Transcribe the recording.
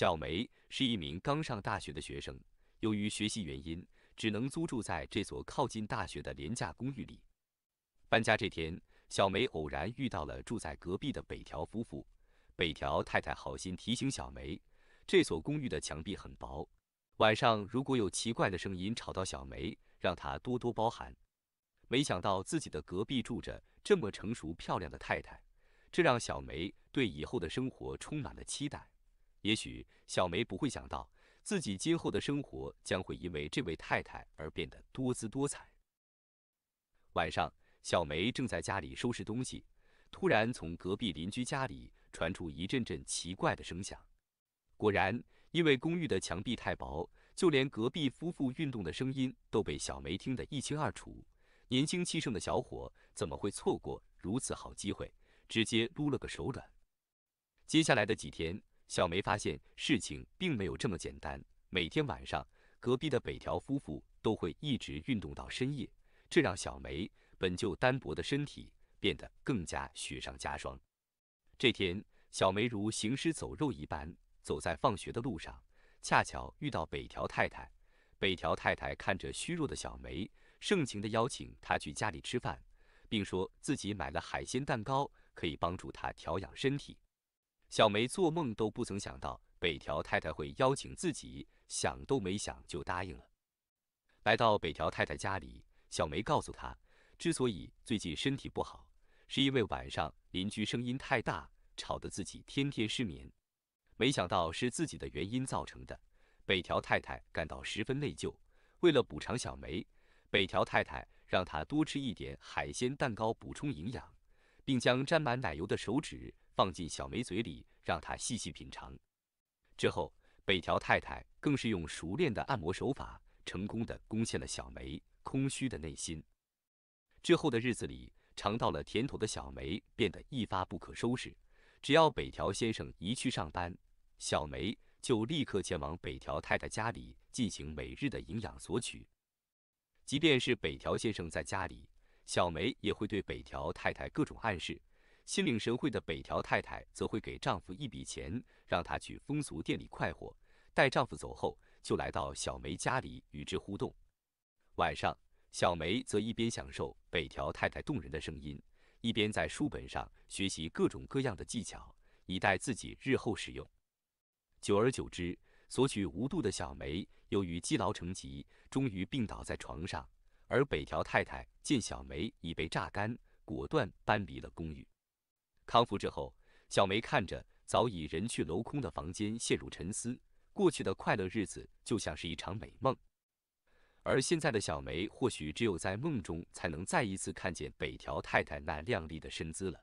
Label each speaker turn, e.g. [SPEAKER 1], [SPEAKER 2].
[SPEAKER 1] 小梅是一名刚上大学的学生，由于学习原因，只能租住在这所靠近大学的廉价公寓里。搬家这天，小梅偶然遇到了住在隔壁的北条夫妇。北条太太好心提醒小梅，这所公寓的墙壁很薄，晚上如果有奇怪的声音吵到小梅，让她多多包涵。没想到自己的隔壁住着这么成熟漂亮的太太，这让小梅对以后的生活充满了期待。也许小梅不会想到，自己今后的生活将会因为这位太太而变得多姿多彩。晚上，小梅正在家里收拾东西，突然从隔壁邻居家里传出一阵阵奇怪的声响。果然，因为公寓的墙壁太薄，就连隔壁夫妇运动的声音都被小梅听得一清二楚。年轻气盛的小伙怎么会错过如此好机会？直接撸了个手软。接下来的几天。小梅发现事情并没有这么简单。每天晚上，隔壁的北条夫妇都会一直运动到深夜，这让小梅本就单薄的身体变得更加雪上加霜。这天，小梅如行尸走肉一般走在放学的路上，恰巧遇到北条太太。北条太太看着虚弱的小梅，盛情地邀请她去家里吃饭，并说自己买了海鲜蛋糕，可以帮助她调养身体。小梅做梦都不曾想到北条太太会邀请自己，想都没想就答应了。来到北条太太家里，小梅告诉她，之所以最近身体不好，是因为晚上邻居声音太大，吵得自己天天失眠。没想到是自己的原因造成的，北条太太感到十分内疚。为了补偿小梅，北条太太让她多吃一点海鲜蛋糕补充营养，并将沾满奶油的手指。放进小梅嘴里，让她细细品尝。之后，北条太太更是用熟练的按摩手法，成功的攻陷了小梅空虚的内心。之后的日子里，尝到了甜头的小梅变得一发不可收拾。只要北条先生一去上班，小梅就立刻前往北条太太家里进行每日的营养索取。即便是北条先生在家里，小梅也会对北条太太各种暗示。心领神会的北条太太则会给丈夫一笔钱，让他去风俗店里快活。待丈夫走后，就来到小梅家里与之互动。晚上，小梅则一边享受北条太太动人的声音，一边在书本上学习各种各样的技巧，以待自己日后使用。久而久之，索取无度的小梅由于积劳成疾，终于病倒在床上。而北条太太见小梅已被榨干，果断搬离了公寓。康复之后，小梅看着早已人去楼空的房间，陷入沉思。过去的快乐日子就像是一场美梦，而现在的小梅或许只有在梦中才能再一次看见北条太太那靓丽的身姿了。